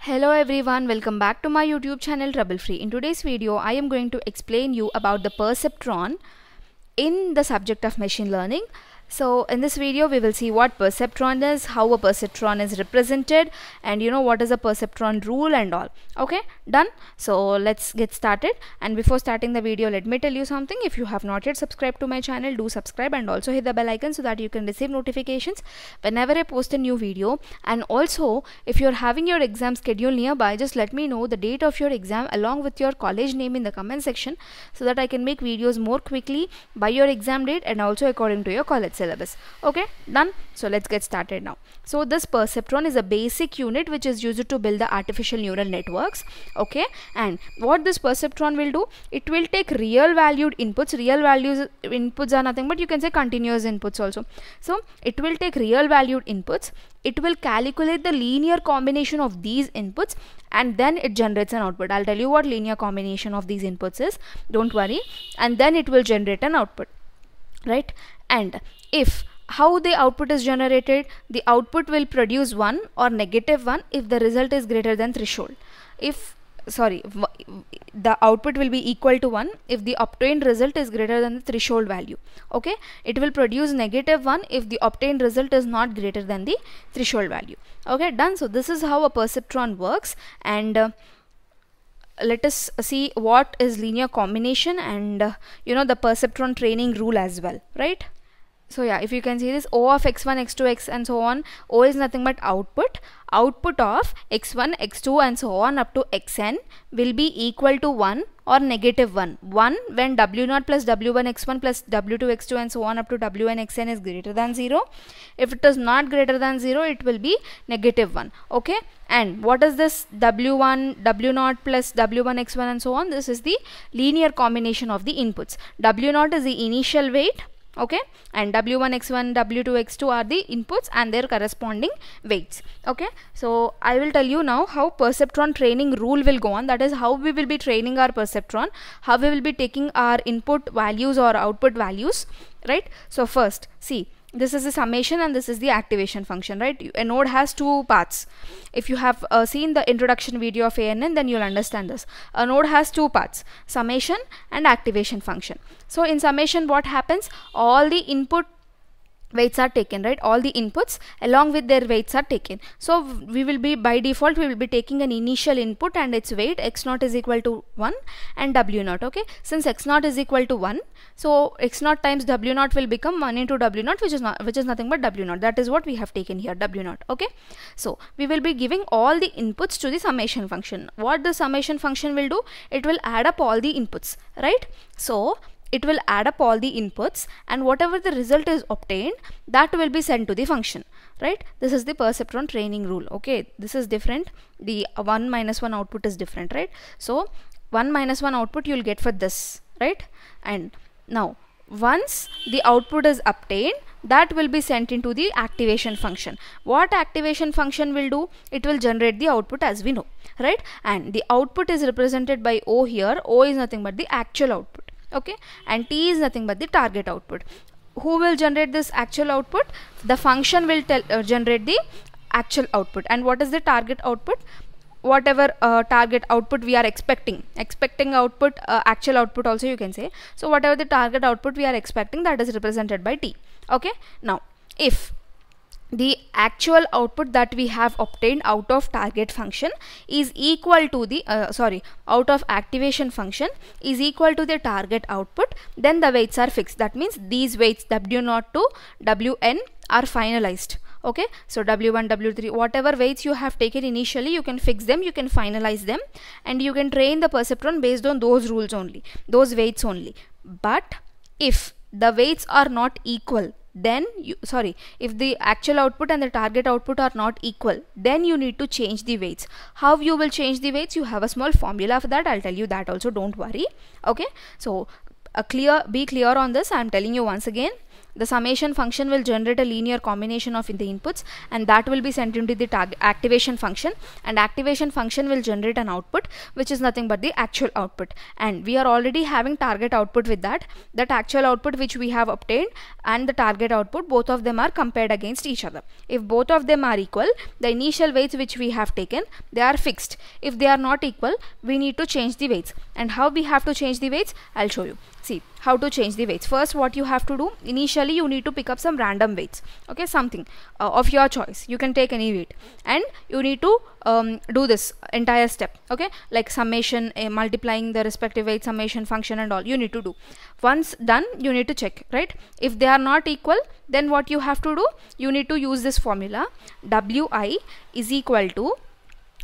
Hello everyone, welcome back to my YouTube channel Trouble Free. In today's video, I am going to explain you about the perceptron in the subject of machine learning. So in this video, we will see what perceptron is, how a perceptron is represented and you know what is a perceptron rule and all. Okay, done so let's get started and before starting the video let me tell you something if you have not yet subscribed to my channel do subscribe and also hit the bell icon so that you can receive notifications whenever i post a new video and also if you're having your exam schedule nearby just let me know the date of your exam along with your college name in the comment section so that i can make videos more quickly by your exam date and also according to your college syllabus okay done so let's get started now so this perceptron is a basic unit which is used to build the artificial neural networks okay and what this perceptron will do it will take real valued inputs real values inputs are nothing but you can say continuous inputs also so it will take real valued inputs it will calculate the linear combination of these inputs and then it generates an output i'll tell you what linear combination of these inputs is don't worry and then it will generate an output right and if how the output is generated the output will produce 1 or negative 1 if the result is greater than threshold if sorry the output will be equal to 1 if the obtained result is greater than the threshold value okay it will produce negative 1 if the obtained result is not greater than the threshold value okay done so this is how a perceptron works and uh, let us see what is linear combination and uh, you know the perceptron training rule as well right so yeah if you can see this o of x1 x2 x and so on o is nothing but output output of x1 x2 and so on up to xn will be equal to 1 or negative 1 1 when w0 plus w1 x1 plus w2 x2 and so on up to wn xn is greater than 0 if it is not greater than 0 it will be negative 1 okay and what is this w1 w0 plus w1 x1 and so on this is the linear combination of the inputs w0 is the initial weight okay and w1 x1 w2 x2 are the inputs and their corresponding weights okay so i will tell you now how perceptron training rule will go on that is how we will be training our perceptron how we will be taking our input values or output values right so first see this is the summation and this is the activation function right a node has two paths if you have uh, seen the introduction video of ann then you'll understand this a node has two paths summation and activation function so in summation what happens all the input weights are taken right all the inputs along with their weights are taken so we will be by default we will be taking an initial input and its weight x naught is equal to 1 and w naught okay since x naught is equal to 1 so x naught times w naught will become 1 into w naught which is not which is nothing but w naught that is what we have taken here w naught okay so we will be giving all the inputs to the summation function what the summation function will do it will add up all the inputs right so it will add up all the inputs and whatever the result is obtained that will be sent to the function right this is the perceptron training rule okay this is different the 1 minus 1 output is different right so 1 minus 1 output you will get for this right and now once the output is obtained that will be sent into the activation function what activation function will do it will generate the output as we know right and the output is represented by o here o is nothing but the actual output okay and t is nothing but the target output who will generate this actual output the function will tell uh, generate the actual output and what is the target output whatever uh, target output we are expecting expecting output uh, actual output also you can say so whatever the target output we are expecting that is represented by t okay now if the actual output that we have obtained out of target function is equal to the uh, sorry out of activation function is equal to the target output then the weights are fixed that means these weights w0 to wn are finalized okay so w1 w3 whatever weights you have taken initially you can fix them you can finalize them and you can train the perceptron based on those rules only those weights only but if the weights are not equal then you sorry if the actual output and the target output are not equal then you need to change the weights how you will change the weights you have a small formula for that i'll tell you that also don't worry okay so a uh, clear be clear on this i'm telling you once again the summation function will generate a linear combination of the inputs and that will be sent into the activation function and activation function will generate an output which is nothing but the actual output and we are already having target output with that that actual output which we have obtained and the target output both of them are compared against each other if both of them are equal the initial weights which we have taken they are fixed if they are not equal we need to change the weights and how we have to change the weights I'll show you see how to change the weights first what you have to do initially basically you need to pick up some random weights okay something uh, of your choice you can take any weight and you need to um, do this entire step okay like summation uh, multiplying the respective weight summation function and all you need to do once done you need to check right if they are not equal then what you have to do you need to use this formula wi is equal to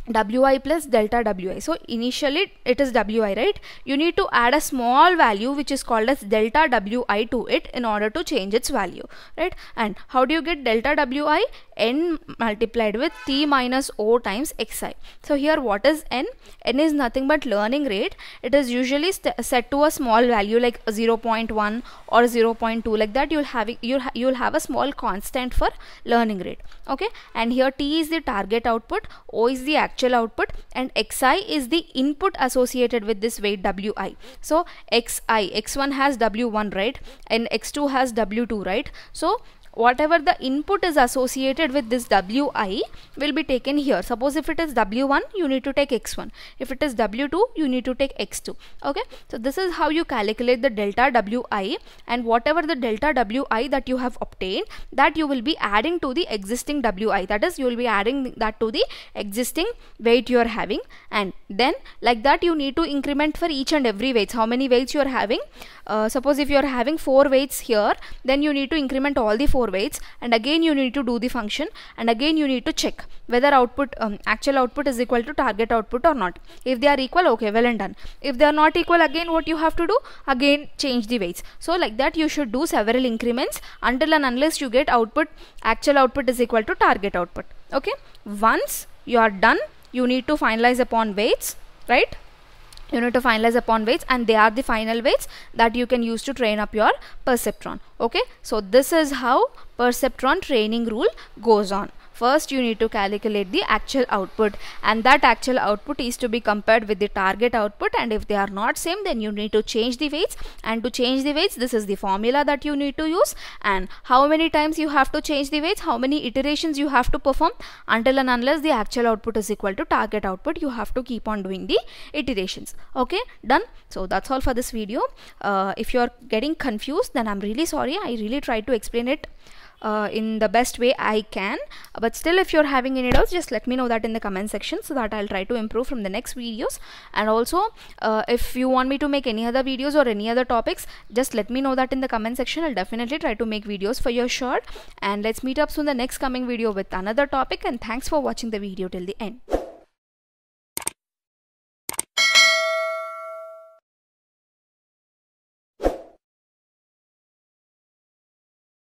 wi plus delta wi so initially it is wi right you need to add a small value which is called as delta wi to it in order to change its value right and how do you get delta wi n multiplied with t minus o times xi so here what is n n is nothing but learning rate it is usually set to a small value like 0.1 or 0.2 like that you'll have you'll, ha you'll have a small constant for learning rate okay and here t is the target output o is the active actual output and xi is the input associated with this weight wi. So xi, x1 has w1 right and x2 has w2 right. So whatever the input is associated with this wi will be taken here suppose if it is w1 you need to take x1 if it is w2 you need to take x2 okay so this is how you calculate the delta wi and whatever the delta wi that you have obtained that you will be adding to the existing wi that is you will be adding that to the existing weight you are having and then like that you need to increment for each and every weights how many weights you are having uh, suppose if you are having four weights here then you need to increment all the four 4 weights and again you need to do the function and again you need to check whether output um, actual output is equal to target output or not if they are equal okay well and done if they are not equal again what you have to do again change the weights so like that you should do several increments until and unless you get output actual output is equal to target output okay once you are done you need to finalize upon weights right you need to finalize upon weights and they are the final weights that you can use to train up your perceptron okay so this is how perceptron training rule goes on first you need to calculate the actual output and that actual output is to be compared with the target output and if they are not same then you need to change the weights and to change the weights this is the formula that you need to use and how many times you have to change the weights how many iterations you have to perform until and unless the actual output is equal to target output you have to keep on doing the iterations okay done so that's all for this video uh, if you are getting confused then I'm really sorry I really tried to explain it uh, in the best way I can but still if you're having any doubts just let me know that in the comment section so that I'll try to improve from the next videos and also uh, if you want me to make any other videos or any other topics just let me know that in the comment section I'll definitely try to make videos for your sure and let's meet up soon the next coming video with another topic and thanks for watching the video till the end.